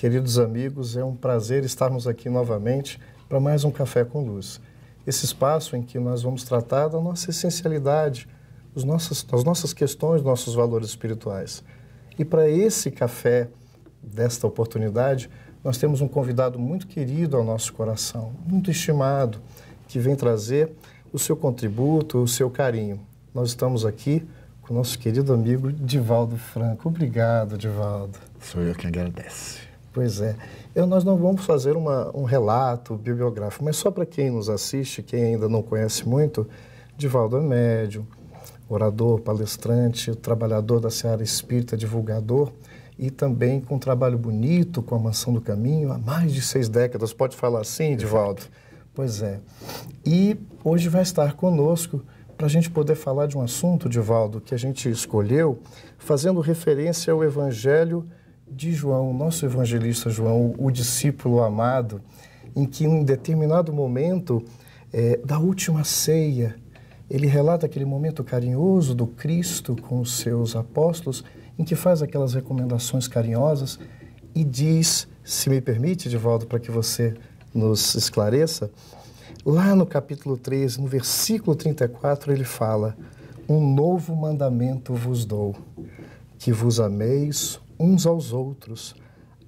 Queridos amigos, é um prazer estarmos aqui novamente para mais um Café com Luz. Esse espaço em que nós vamos tratar da nossa essencialidade, os nossos, as nossas questões, nossos valores espirituais. E para esse café desta oportunidade, nós temos um convidado muito querido ao nosso coração, muito estimado, que vem trazer o seu contributo, o seu carinho. Nós estamos aqui com o nosso querido amigo Divaldo Franco. Obrigado, Divaldo. Sou eu que agradece. Pois é. Eu, nós não vamos fazer uma, um relato bibliográfico, mas só para quem nos assiste, quem ainda não conhece muito, Divaldo é médium, orador, palestrante, trabalhador da Seara Espírita, divulgador e também com um trabalho bonito com a Mansão do Caminho há mais de seis décadas. Pode falar assim, Divaldo? Pois é. E hoje vai estar conosco para a gente poder falar de um assunto, Divaldo, que a gente escolheu, fazendo referência ao Evangelho de João, nosso evangelista João, o discípulo amado, em que em um determinado momento é, da última ceia, ele relata aquele momento carinhoso do Cristo com os seus apóstolos, em que faz aquelas recomendações carinhosas e diz, se me permite, de volta para que você nos esclareça, lá no capítulo 3, no versículo 34, ele fala: Um novo mandamento vos dou, que vos ameis uns aos outros,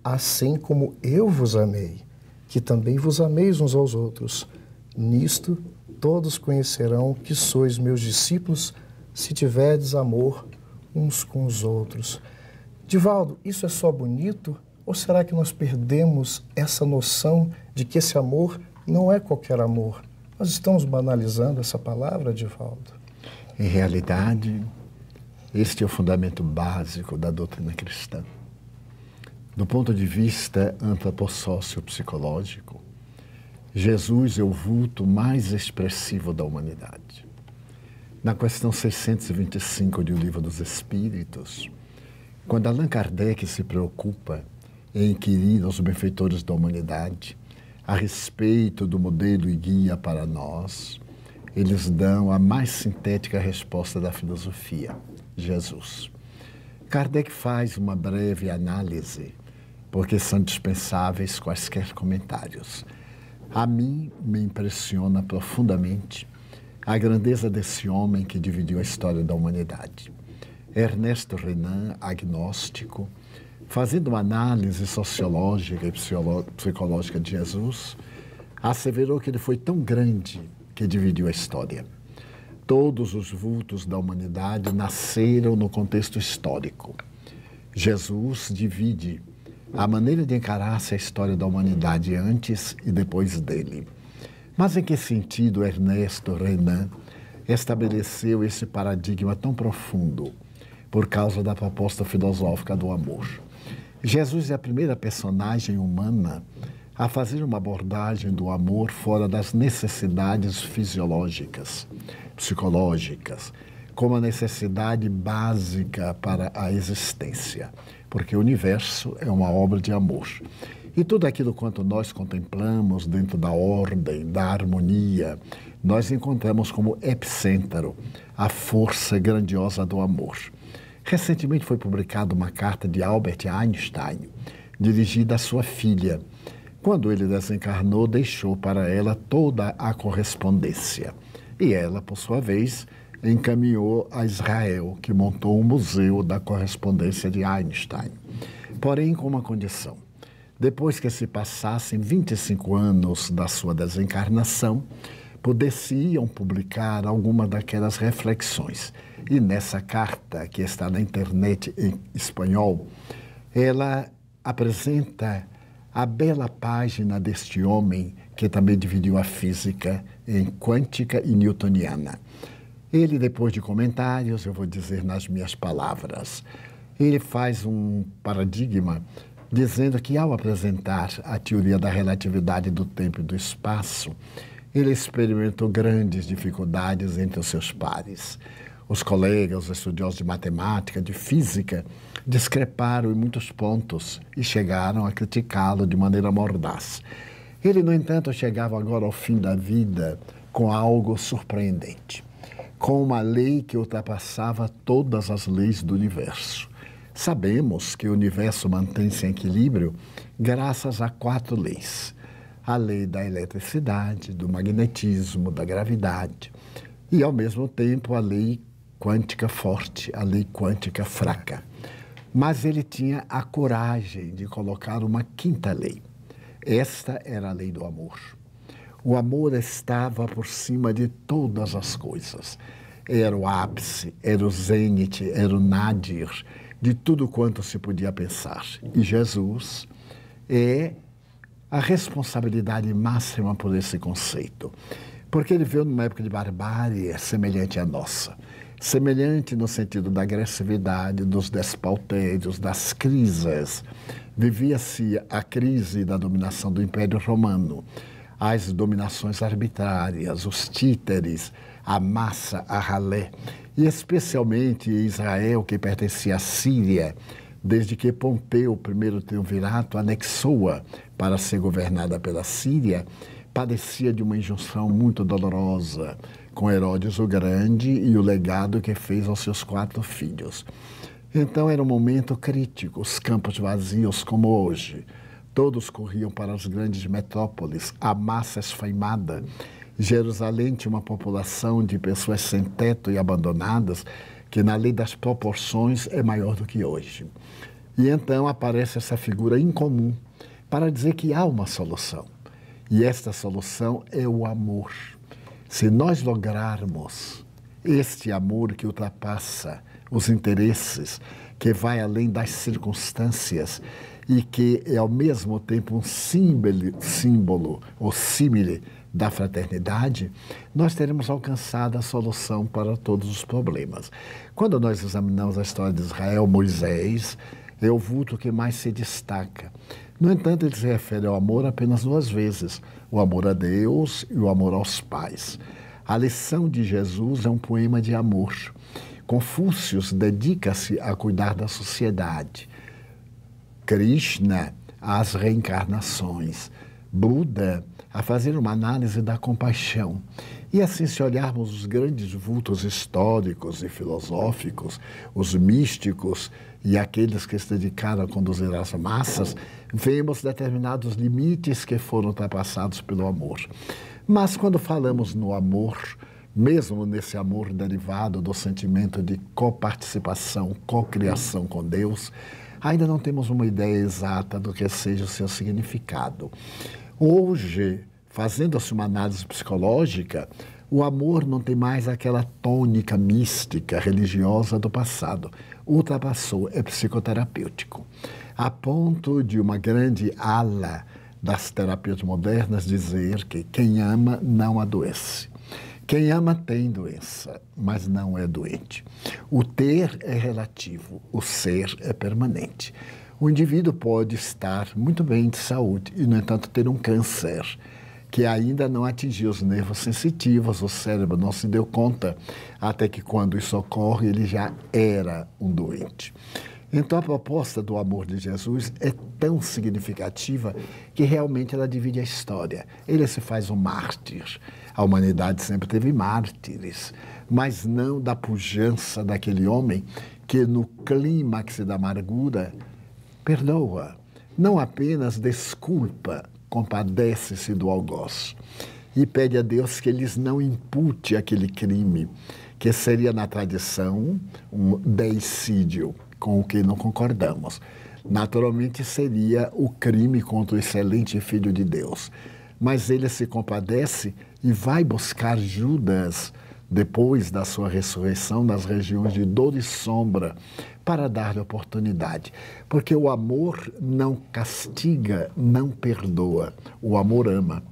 assim como eu vos amei, que também vos ameis uns aos outros. Nisto todos conhecerão que sois meus discípulos, se tiverdes amor uns com os outros. Divaldo, isso é só bonito? Ou será que nós perdemos essa noção de que esse amor não é qualquer amor? Nós estamos banalizando essa palavra, Divaldo? Em realidade, este é o fundamento básico da doutrina cristã. Do ponto de vista antropossócio-psicológico, Jesus é o vulto mais expressivo da humanidade. Na questão 625 de O Livro dos Espíritos, quando Allan Kardec se preocupa em inquirir aos benfeitores da humanidade a respeito do modelo e guia para nós, eles dão a mais sintética resposta da filosofia Jesus. Kardec faz uma breve análise, porque são dispensáveis quaisquer comentários. A mim me impressiona profundamente a grandeza desse homem que dividiu a história da humanidade. Ernesto Renan, agnóstico, fazendo uma análise sociológica e psicológica de Jesus, asseverou que ele foi tão grande que dividiu a história todos os vultos da humanidade nasceram no contexto histórico. Jesus divide a maneira de encarar-se a história da humanidade antes e depois dele. Mas em que sentido Ernesto Renan estabeleceu esse paradigma tão profundo por causa da proposta filosófica do amor? Jesus é a primeira personagem humana a fazer uma abordagem do amor fora das necessidades fisiológicas, psicológicas, como a necessidade básica para a existência, porque o universo é uma obra de amor. E tudo aquilo quanto nós contemplamos dentro da ordem, da harmonia, nós encontramos como epicentro a força grandiosa do amor. Recentemente foi publicada uma carta de Albert Einstein, dirigida à sua filha, quando ele desencarnou, deixou para ela toda a correspondência. E ela, por sua vez, encaminhou a Israel, que montou um museu da correspondência de Einstein. Porém, com uma condição. Depois que se passassem 25 anos da sua desencarnação, pudessem publicar alguma daquelas reflexões. E nessa carta, que está na internet em espanhol, ela apresenta a bela página deste homem que também dividiu a física em quântica e newtoniana. Ele, depois de comentários, eu vou dizer nas minhas palavras, ele faz um paradigma dizendo que, ao apresentar a teoria da relatividade do tempo e do espaço, ele experimentou grandes dificuldades entre os seus pares. Os colegas, os estudiosos de matemática, de física, discreparam em muitos pontos e chegaram a criticá-lo de maneira mordaz. Ele, no entanto, chegava agora ao fim da vida com algo surpreendente, com uma lei que ultrapassava todas as leis do universo. Sabemos que o universo mantém-se em equilíbrio graças a quatro leis: a lei da eletricidade, do magnetismo, da gravidade, e ao mesmo tempo a lei quântica forte, a lei quântica fraca. Mas ele tinha a coragem de colocar uma quinta lei. Esta era a lei do amor. O amor estava por cima de todas as coisas. Era o ápice, era o zênite, era o nadir de tudo quanto se podia pensar. E Jesus é a responsabilidade máxima por esse conceito. Porque ele veio numa época de barbárie semelhante à nossa semelhante no sentido da agressividade, dos despautérios, das crises. Vivia-se a crise da dominação do Império Romano, as dominações arbitrárias, os títeres, a massa, a ralé, e especialmente Israel, que pertencia à Síria, desde que Pompeu, o primeiro triunvirato, anexou-a para ser governada pela Síria, padecia de uma injunção muito dolorosa com Herodes o Grande e o legado que fez aos seus quatro filhos. Então era um momento crítico, os campos vazios como hoje. Todos corriam para as grandes metrópoles, a massa esfaimada. Jerusalém tinha uma população de pessoas sem teto e abandonadas, que na lei das proporções é maior do que hoje. E então aparece essa figura incomum para dizer que há uma solução. E esta solução é o amor. Se nós lograrmos este amor que ultrapassa os interesses, que vai além das circunstâncias e que é ao mesmo tempo um símbolo, símbolo ou símile da fraternidade, nós teremos alcançado a solução para todos os problemas. Quando nós examinamos a história de Israel, Moisés é o vulto que mais se destaca. No entanto, ele se refere ao amor apenas duas vezes: o amor a Deus e o amor aos pais. A lição de Jesus é um poema de amor. Confúcio dedica-se a cuidar da sociedade. Krishna às reencarnações. Buda a fazer uma análise da compaixão. E assim, se olharmos os grandes vultos históricos e filosóficos, os místicos e aqueles que se dedicaram a conduzir as massas, vemos determinados limites que foram ultrapassados pelo amor. Mas quando falamos no amor, mesmo nesse amor derivado do sentimento de coparticipação, cocriação com Deus, ainda não temos uma ideia exata do que seja o seu significado. Hoje, fazendo-se uma análise psicológica, o amor não tem mais aquela tônica mística, religiosa do passado. Ultrapassou, é psicoterapêutico. A ponto de uma grande ala das terapias modernas dizer que quem ama não adoece. Quem ama tem doença, mas não é doente. O ter é relativo, o ser é permanente. O indivíduo pode estar muito bem de saúde e, no entanto, ter um câncer que ainda não atingiu os nervos sensitivos, o cérebro não se deu conta, até que quando isso ocorre, ele já era um doente. Então a proposta do amor de Jesus é tão significativa que realmente ela divide a história. Ele se faz um mártir. A humanidade sempre teve mártires, mas não da pujança daquele homem que no clímax da amargura perdoa, não apenas desculpa, compadece-se do algoz e pede a Deus que eles não impute aquele crime, que seria na tradição um deicídio, com o que não concordamos. Naturalmente seria o crime contra o excelente filho de Deus. Mas ele se compadece e vai buscar Judas depois da sua ressurreição, nas regiões de dor e sombra, para dar-lhe oportunidade. Porque o amor não castiga, não perdoa. O amor ama.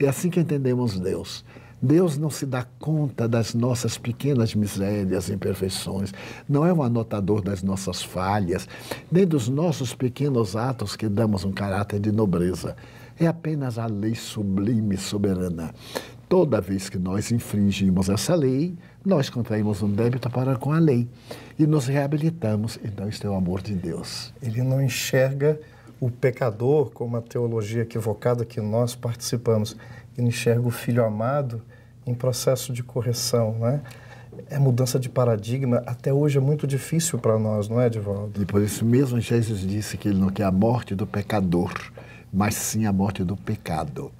É assim que entendemos Deus. Deus não se dá conta das nossas pequenas misérias, imperfeições, não é um anotador das nossas falhas, nem dos nossos pequenos atos que damos um caráter de nobreza. É apenas a lei sublime, soberana, Toda vez que nós infringimos essa lei, nós contraímos um débito para com a lei e nos reabilitamos. Então, isto é o amor de Deus. Ele não enxerga o pecador como a teologia equivocada que nós participamos. Ele enxerga o filho amado em processo de correção, né? É mudança de paradigma, até hoje é muito difícil para nós, não é, Edvaldo? E por isso mesmo Jesus disse que ele não quer a morte do pecador, mas sim a morte do pecado.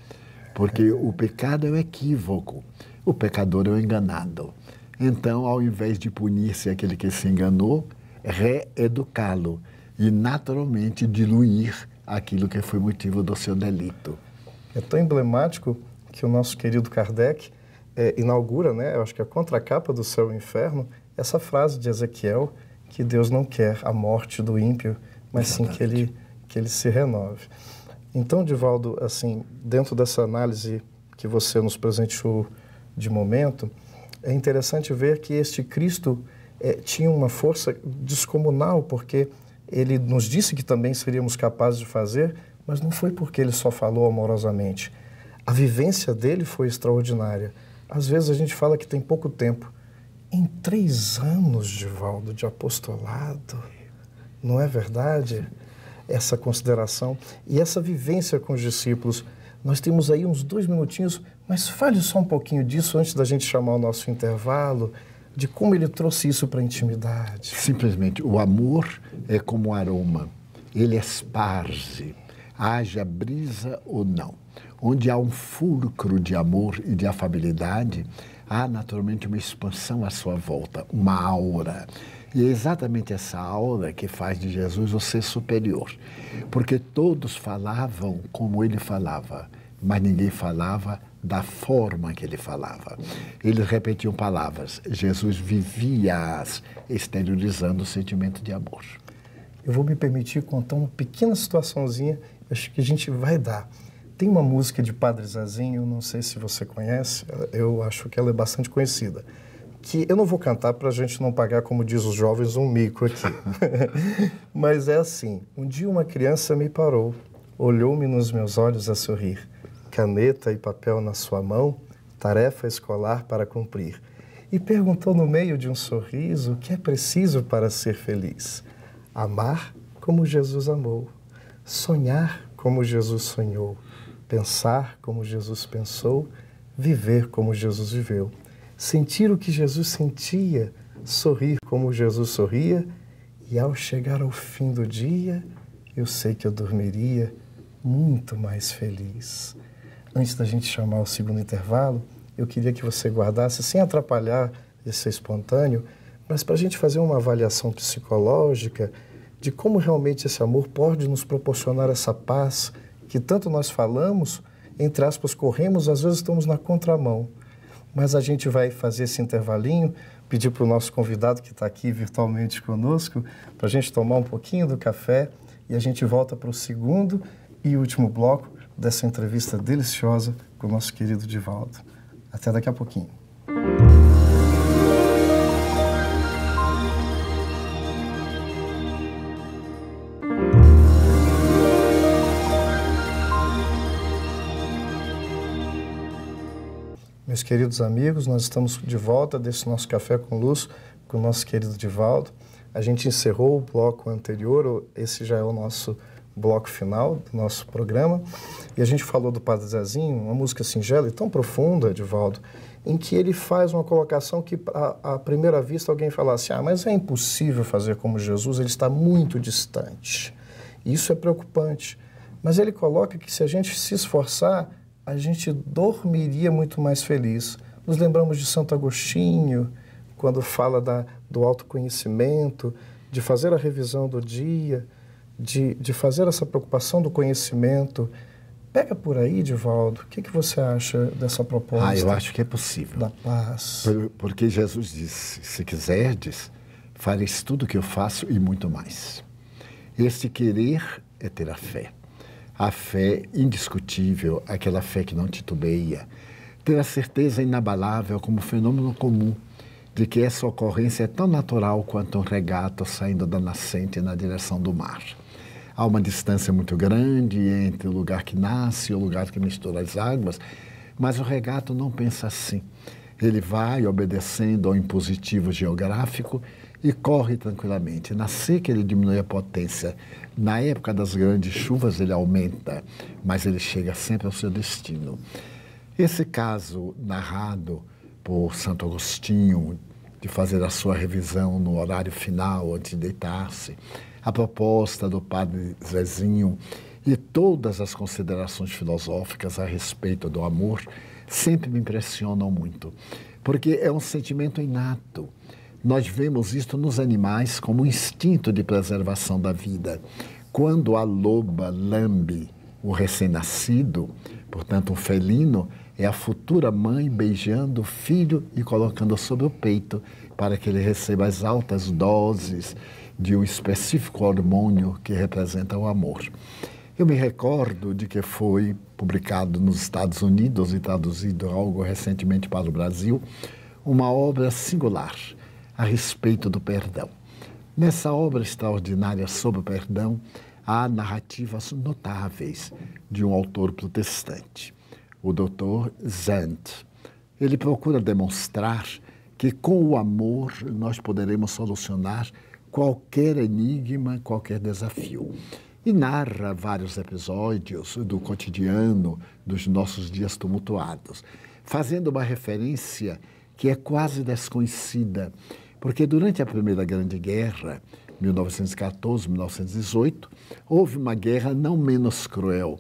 Porque o pecado é o equívoco, o pecador é o enganado. Então, ao invés de punir-se aquele que se enganou, reeducá-lo e naturalmente diluir aquilo que foi motivo do seu delito. É tão emblemático que o nosso querido Kardec é, inaugura, né, eu acho que é a contracapa do céu e inferno, essa frase de Ezequiel, que Deus não quer a morte do ímpio, mas Exatamente. sim que ele, que ele se renove. Então, Divaldo, assim, dentro dessa análise que você nos presenteou de momento, é interessante ver que este Cristo é, tinha uma força descomunal, porque ele nos disse que também seríamos capazes de fazer, mas não foi porque ele só falou amorosamente. A vivência dele foi extraordinária. Às vezes a gente fala que tem pouco tempo. Em três anos, Divaldo, de apostolado, não é verdade? essa consideração e essa vivência com os discípulos. Nós temos aí uns dois minutinhos, mas fale só um pouquinho disso antes da gente chamar o nosso intervalo, de como ele trouxe isso para a intimidade. Simplesmente, o amor é como um aroma, ele esparze, haja brisa ou não. Onde há um fulcro de amor e de afabilidade, há naturalmente uma expansão à sua volta, uma aura. E é exatamente essa aula que faz de Jesus o ser superior. Porque todos falavam como ele falava, mas ninguém falava da forma que ele falava. Eles repetiam palavras. Jesus vivia-as, exteriorizando o sentimento de amor. Eu vou me permitir contar uma pequena situaçãozinha, acho que a gente vai dar. Tem uma música de Padre Zazinho, não sei se você conhece, eu acho que ela é bastante conhecida que eu não vou cantar para a gente não pagar, como diz os jovens, um mico aqui. Mas é assim: um dia uma criança me parou, olhou-me nos meus olhos a sorrir, caneta e papel na sua mão, tarefa escolar para cumprir, e perguntou no meio de um sorriso o que é preciso para ser feliz: amar como Jesus amou, sonhar como Jesus sonhou, pensar como Jesus pensou, viver como Jesus viveu sentir o que Jesus sentia, sorrir como Jesus sorria, e ao chegar ao fim do dia, eu sei que eu dormiria muito mais feliz. Antes da gente chamar o segundo intervalo, eu queria que você guardasse, sem atrapalhar esse espontâneo, mas para a gente fazer uma avaliação psicológica de como realmente esse amor pode nos proporcionar essa paz que tanto nós falamos, entre aspas, corremos, às vezes estamos na contramão mas a gente vai fazer esse intervalinho, pedir para o nosso convidado que está aqui virtualmente conosco, para a gente tomar um pouquinho do café e a gente volta para o segundo e último bloco dessa entrevista deliciosa com o nosso querido Divaldo. Até daqui a pouquinho. meus queridos amigos, nós estamos de volta desse nosso Café com Luz com o nosso querido Divaldo. A gente encerrou o bloco anterior, esse já é o nosso bloco final do nosso programa, e a gente falou do Padre Zezinho, uma música singela e tão profunda, Divaldo, em que ele faz uma colocação que, à primeira vista, alguém falasse: assim, ah, mas é impossível fazer como Jesus, ele está muito distante. Isso é preocupante. Mas ele coloca que se a gente se esforçar, a gente dormiria muito mais feliz. Nos lembramos de Santo Agostinho, quando fala da, do autoconhecimento, de fazer a revisão do dia, de, de fazer essa preocupação do conhecimento. Pega por aí, Divaldo, o que, que você acha dessa proposta? Ah, eu acho que é possível. Da paz. porque Jesus disse: se quiserdes, fareis tudo o que eu faço e muito mais. Este querer é ter a fé a fé indiscutível, aquela fé que não titubeia, ter a certeza inabalável como fenômeno comum de que essa ocorrência é tão natural quanto um regato saindo da nascente na direção do mar. Há uma distância muito grande entre o lugar que nasce e o lugar que mistura as águas, mas o regato não pensa assim. Ele vai obedecendo ao impositivo geográfico e corre tranquilamente. Na seca ele diminui a potência, na época das grandes chuvas ele aumenta, mas ele chega sempre ao seu destino. Esse caso narrado por Santo Agostinho de fazer a sua revisão no horário final antes de deitar-se, a proposta do padre Zezinho e todas as considerações filosóficas a respeito do amor sempre me impressionam muito, porque é um sentimento inato nós vemos isto nos animais como um instinto de preservação da vida. Quando a loba lambe o recém-nascido, portanto, um felino, é a futura mãe beijando o filho e colocando sobre o peito para que ele receba as altas doses de um específico hormônio que representa o amor. Eu me recordo de que foi publicado nos Estados Unidos e traduzido algo recentemente para o Brasil, uma obra singular a respeito do perdão. Nessa obra extraordinária sobre o perdão, há narrativas notáveis de um autor protestante, o Dr. Zandt. Ele procura demonstrar que com o amor nós poderemos solucionar qualquer enigma, qualquer desafio. E narra vários episódios do cotidiano, dos nossos dias tumultuados, fazendo uma referência que é quase desconhecida porque durante a Primeira Grande Guerra, 1914-1918, houve uma guerra não menos cruel,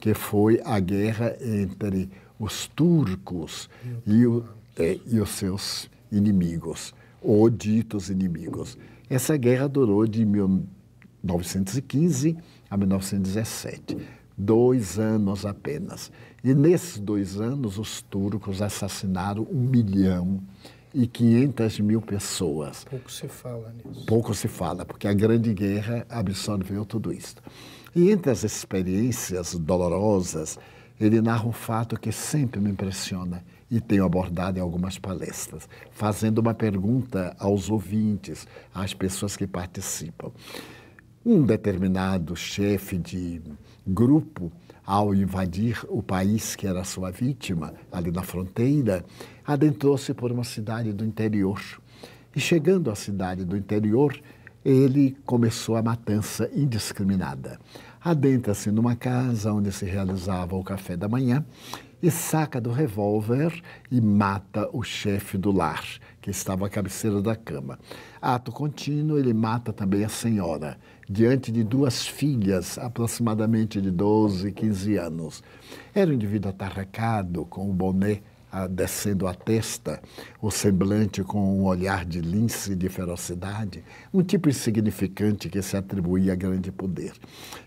que foi a guerra entre os turcos e, o, é, e os seus inimigos, ou ditos inimigos. Essa guerra durou de 1915 a 1917, dois anos apenas. E nesses dois anos, os turcos assassinaram um milhão de e 500 mil pessoas. Pouco se fala nisso. Pouco se fala, porque a Grande Guerra absorveu tudo isso. E entre as experiências dolorosas, ele narra um fato que sempre me impressiona e tenho abordado em algumas palestras, fazendo uma pergunta aos ouvintes, às pessoas que participam. Um determinado chefe de grupo ao invadir o país que era sua vítima, ali na fronteira, adentrou-se por uma cidade do interior. E chegando à cidade do interior, ele começou a matança indiscriminada. Adentra-se numa casa onde se realizava o café da manhã e saca do revólver e mata o chefe do lar, que estava à cabeceira da cama. Ato contínuo, ele mata também a senhora diante de duas filhas, aproximadamente de 12, 15 anos. Era um indivíduo atarracado, com o boné ah, descendo a testa, o semblante com um olhar de lince de ferocidade, um tipo insignificante que se atribuía a grande poder.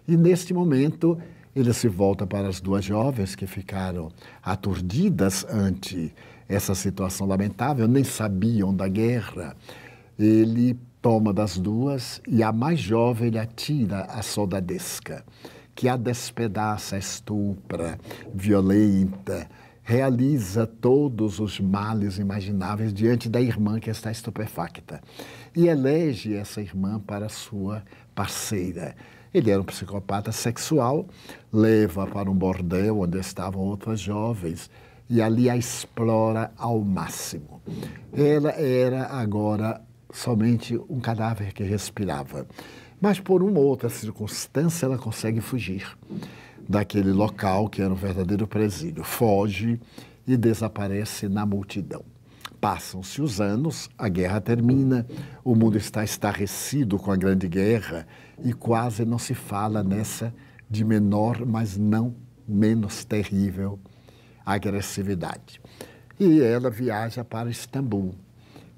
E neste momento, ele se volta para as duas jovens que ficaram aturdidas ante essa situação lamentável, nem sabiam da guerra. Ele toma das duas e a mais jovem lhe atira a soldadesca, que a despedaça, estupra, violenta, realiza todos os males imagináveis diante da irmã que está estupefacta e elege essa irmã para sua parceira. Ele era um psicopata sexual, leva para um bordel onde estavam outras jovens e ali a explora ao máximo. Ela era agora somente um cadáver que respirava. Mas por uma ou outra circunstância ela consegue fugir daquele local que era um verdadeiro presídio. Foge e desaparece na multidão. Passam-se os anos, a guerra termina, o mundo está estarrecido com a Grande Guerra e quase não se fala nessa de menor, mas não menos terrível agressividade. E ela viaja para Istambul,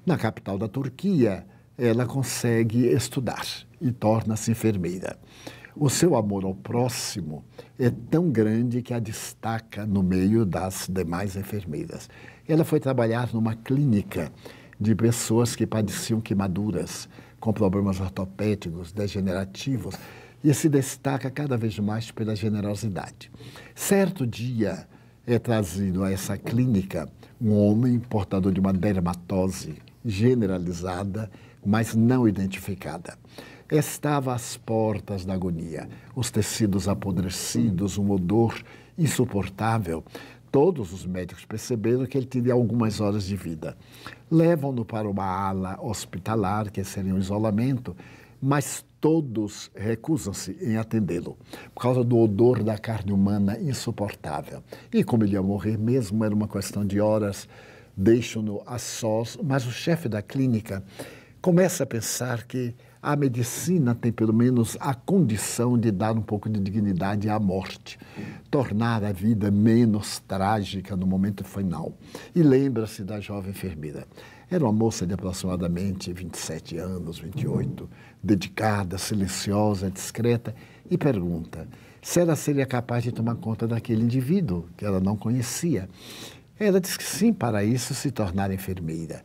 na capital da Turquia, ela consegue estudar e torna-se enfermeira. O seu amor ao próximo é tão grande que a destaca no meio das demais enfermeiras. Ela foi trabalhar numa clínica de pessoas que padeciam queimaduras, com problemas ortopédicos, degenerativos, e se destaca cada vez mais pela generosidade. Certo dia é trazido a essa clínica um homem portador de uma dermatose generalizada, mas não identificada. Estava às portas da agonia, os tecidos apodrecidos, um odor insuportável. Todos os médicos perceberam que ele teria algumas horas de vida. Levam-no para uma ala hospitalar, que seria um isolamento, mas todos recusam-se em atendê-lo, por causa do odor da carne humana insuportável. E como ele ia morrer mesmo, era uma questão de horas, deixam-no a sós, mas o chefe da clínica começa a pensar que a medicina tem pelo menos a condição de dar um pouco de dignidade à morte, tornar a vida menos trágica no momento final. E lembra-se da jovem enfermeira. Era uma moça de aproximadamente 27 anos, 28, uhum. dedicada, silenciosa, discreta, e pergunta: se ela seria capaz de tomar conta daquele indivíduo que ela não conhecia? Ela disse que sim para isso se tornar enfermeira.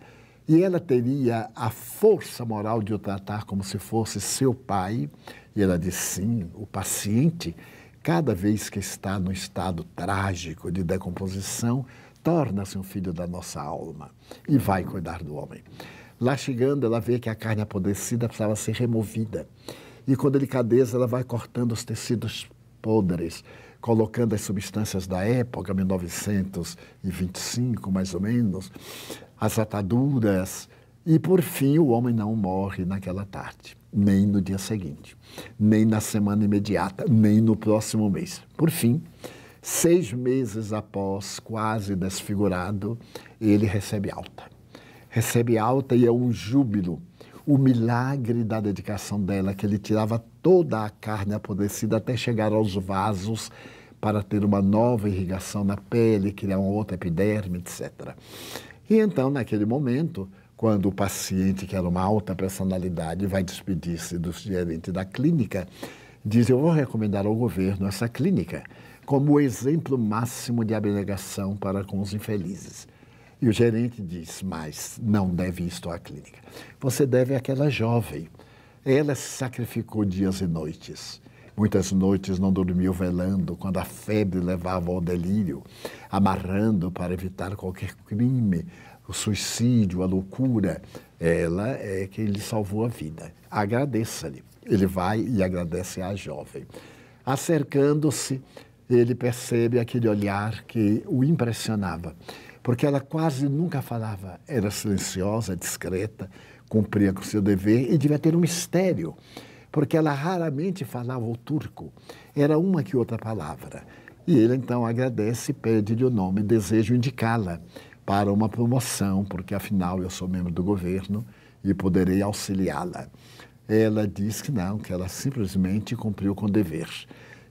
E ela teria a força moral de o tratar como se fosse seu pai. E ela disse sim, o paciente, cada vez que está no estado trágico de decomposição, torna-se um filho da nossa alma e vai cuidar do homem. Lá chegando, ela vê que a carne apodrecida precisava ser removida. E com delicadeza, ela vai cortando os tecidos podres colocando as substâncias da época, 1925 mais ou menos, as ataduras, e por fim o homem não morre naquela tarde, nem no dia seguinte, nem na semana imediata, nem no próximo mês. Por fim, seis meses após, quase desfigurado, ele recebe alta. Recebe alta e é um júbilo o milagre da dedicação dela, que ele tirava toda a carne apodrecida até chegar aos vasos para ter uma nova irrigação na pele, criar uma outra epiderme, etc. E então, naquele momento, quando o paciente, que era uma alta personalidade, vai despedir-se do gerente da clínica, diz: Eu vou recomendar ao governo essa clínica como exemplo máximo de abnegação para com os infelizes. E o gerente diz: Mas não deve isto à clínica. Você deve àquela jovem ela sacrificou dias e noites. Muitas noites não dormiu velando, quando a febre levava ao delírio, amarrando para evitar qualquer crime, o suicídio, a loucura. Ela é que lhe salvou a vida. Agradeça-lhe. Ele vai e agradece à jovem. Acercando-se, ele percebe aquele olhar que o impressionava, porque ela quase nunca falava, era silenciosa, discreta, cumpria com seu dever e devia ter um mistério, porque ela raramente falava o turco, era uma que outra palavra. E ele então agradece, pede-lhe o nome, desejo indicá-la para uma promoção, porque afinal eu sou membro do governo e poderei auxiliá-la. Ela diz que não, que ela simplesmente cumpriu com o dever.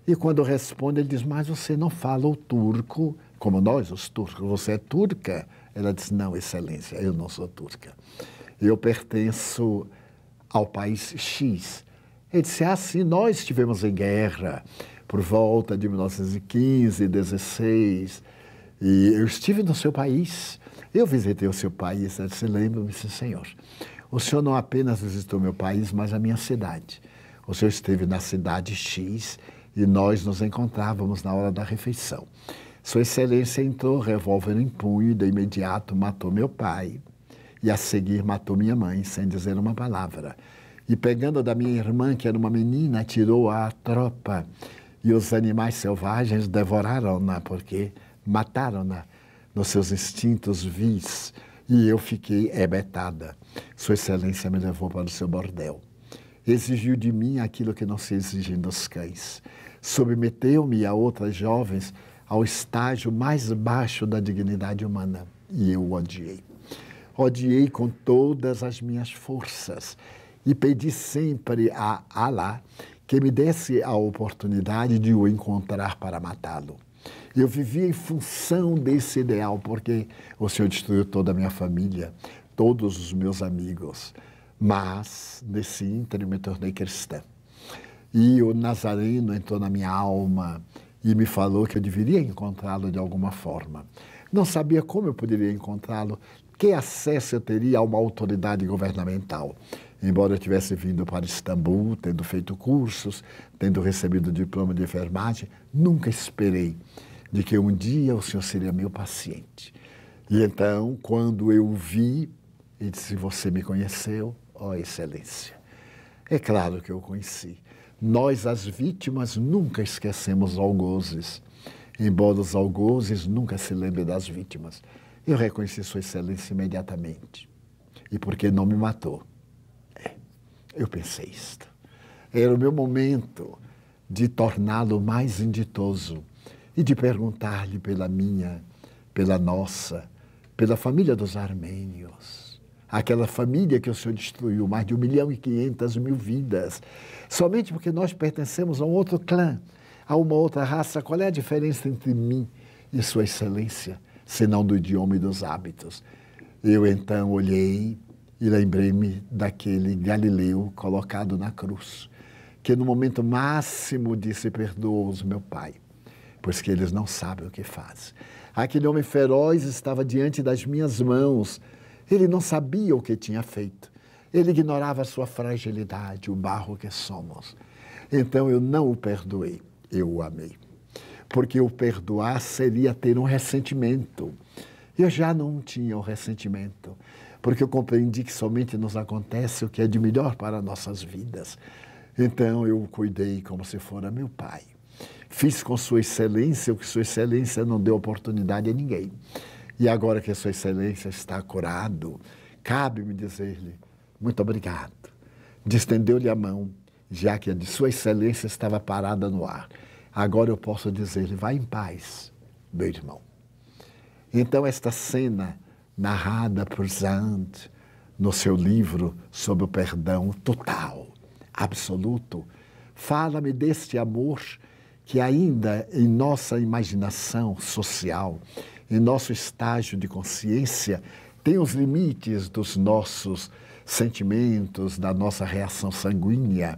E quando responde, ele diz: Mas você não fala o turco como nós, os turcos, você é turca. Ela disse: Não, Excelência, eu não sou turca. Eu pertenço ao país X. Ele disse: Ah, sim, nós estivemos em guerra por volta de 1915, 16, e eu estive no seu país. Eu visitei o seu país. Ela disse: Lembro-me, sim, senhor. O senhor não apenas visitou meu país, mas a minha cidade. O senhor esteve na cidade X e nós nos encontrávamos na hora da refeição. Sua Excelência entrou, revólver em punho, e de imediato matou meu pai. E a seguir matou minha mãe, sem dizer uma palavra. E pegando da minha irmã, que era uma menina, tirou a tropa. E os animais selvagens devoraram-na, porque mataram-na nos seus instintos vis. E eu fiquei hebetada. Sua Excelência me levou para o seu bordel. Exigiu de mim aquilo que não se exige dos cães. Submeteu-me a outras jovens ao estágio mais baixo da dignidade humana. E eu o odiei. Odiei com todas as minhas forças e pedi sempre a Alá que me desse a oportunidade de o encontrar para matá-lo. Eu vivia em função desse ideal, porque o Senhor destruiu toda a minha família, todos os meus amigos. Mas, nesse ínterim, me tornei cristã. E o Nazareno entrou na minha alma e me falou que eu deveria encontrá-lo de alguma forma. Não sabia como eu poderia encontrá-lo, que acesso eu teria a uma autoridade governamental. Embora eu tivesse vindo para Istambul, tendo feito cursos, tendo recebido o diploma de enfermagem, nunca esperei de que um dia o senhor seria meu paciente. E então, quando eu o vi, ele disse: Você me conheceu? Ó, oh, Excelência. É claro que eu o conheci. Nós, as vítimas, nunca esquecemos os algozes, embora os algozes nunca se lembrem das vítimas. Eu reconheci Sua Excelência imediatamente. E porque não me matou? É, eu pensei isto. Era o meu momento de torná-lo mais inditoso e de perguntar-lhe pela minha, pela nossa, pela família dos armênios aquela família que o Senhor destruiu, mais de 1 milhão e 500 mil vidas, somente porque nós pertencemos a um outro clã, a uma outra raça. Qual é a diferença entre mim e Sua Excelência, senão do idioma e dos hábitos? Eu então olhei e lembrei-me daquele Galileu colocado na cruz, que no momento máximo disse: Perdoa-os, meu Pai, pois que eles não sabem o que fazem. Aquele homem feroz estava diante das minhas mãos, ele não sabia o que tinha feito. Ele ignorava a sua fragilidade, o barro que somos. Então eu não o perdoei, eu o amei. Porque o perdoar seria ter um ressentimento. Eu já não tinha o ressentimento, porque eu compreendi que somente nos acontece o que é de melhor para nossas vidas. Então eu o cuidei como se fora meu pai. Fiz com Sua Excelência o que Sua Excelência não deu oportunidade a ninguém. E agora que a Sua Excelência está curado, cabe-me dizer-lhe muito obrigado. Distendeu-lhe a mão, já que a de Sua Excelência estava parada no ar. Agora eu posso dizer-lhe: vá em paz, meu irmão. Então, esta cena narrada por Zand no seu livro sobre o perdão total, absoluto, fala-me deste amor que ainda em nossa imaginação social em nosso estágio de consciência, tem os limites dos nossos sentimentos, da nossa reação sanguínea,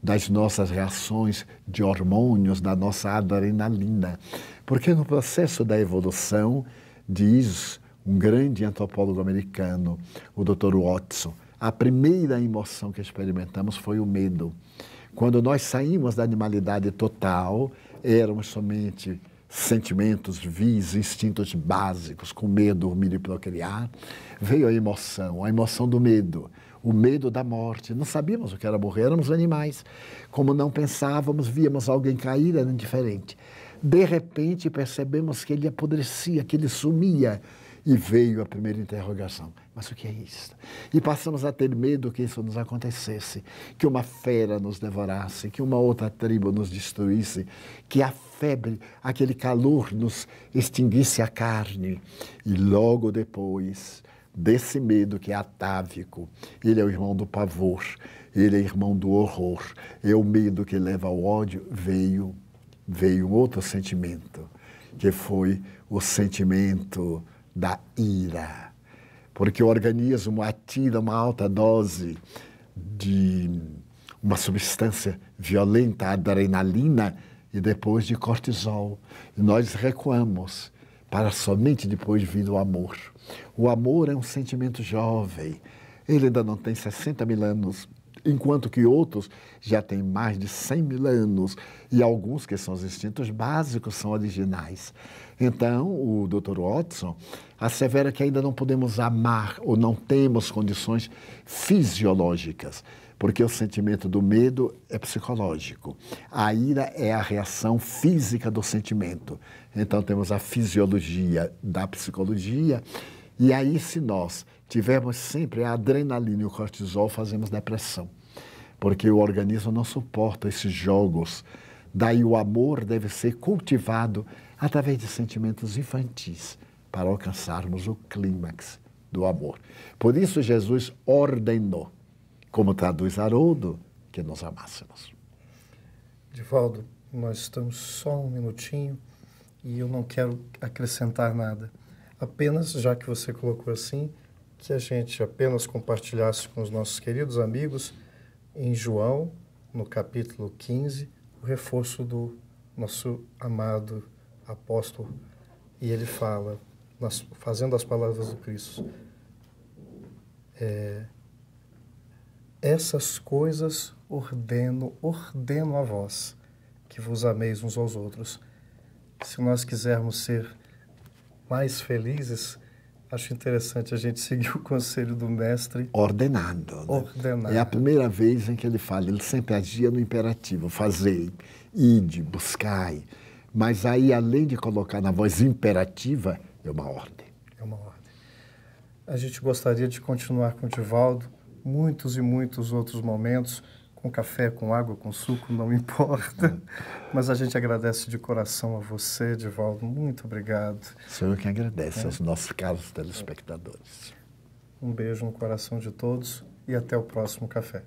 das nossas reações de hormônios, da nossa adrenalina. Porque no processo da evolução, diz um grande antropólogo americano, o Dr. Watson, a primeira emoção que experimentamos foi o medo. Quando nós saímos da animalidade total, éramos somente sentimentos vis, instintos básicos, com medo, dormir e procriar, veio a emoção, a emoção do medo, o medo da morte. Não sabíamos o que era morrer, éramos animais. Como não pensávamos, víamos alguém cair, era indiferente. De repente percebemos que ele apodrecia, que ele sumia, e veio a primeira interrogação: mas o que é isto? E passamos a ter medo que isso nos acontecesse, que uma fera nos devorasse, que uma outra tribo nos destruísse, que a febre, aquele calor nos extinguisse a carne. E logo depois desse medo que é atávico, ele é o irmão do pavor, ele é irmão do horror, é o medo que leva ao ódio, veio veio um outro sentimento, que foi o sentimento da ira. Porque o organismo atira uma alta dose de uma substância violenta, adrenalina, e depois de cortisol. E nós recuamos para somente depois vir o amor. O amor é um sentimento jovem. Ele ainda não tem 60 mil anos, enquanto que outros já têm mais de 100 mil anos e alguns que são os instintos básicos são originais. Então, o Dr. Watson assevera que ainda não podemos amar ou não temos condições fisiológicas, porque o sentimento do medo é psicológico. A ira é a reação física do sentimento. Então, temos a fisiologia da psicologia. E aí, se nós tivermos sempre a adrenalina e o cortisol, fazemos depressão, porque o organismo não suporta esses jogos. Daí o amor deve ser cultivado através de sentimentos infantis para alcançarmos o clímax do amor. Por isso Jesus ordenou, como traduz Haroldo, que nos amássemos. Divaldo, nós estamos só um minutinho e eu não quero acrescentar nada. Apenas, já que você colocou assim, que a gente apenas compartilhasse com os nossos queridos amigos em João, no capítulo 15, o reforço do nosso amado apóstolo. E ele fala, nas, fazendo as palavras do Cristo, é, essas coisas ordeno, ordeno a vós, que vos ameis uns aos outros. Se nós quisermos ser mais felizes, Acho interessante a gente seguir o conselho do mestre. Ordenando. Né? É a primeira vez em que ele fala, ele sempre agia no imperativo, fazei, ide, buscai. Mas aí, além de colocar na voz imperativa, é uma ordem. É uma ordem. A gente gostaria de continuar com o Divaldo, muitos e muitos outros momentos com café, com água, com suco, não importa. Mas a gente agradece de coração a você, Divaldo. Muito obrigado. Sou eu que agradeço é. aos nossos caros telespectadores. Um beijo no coração de todos e até o próximo café.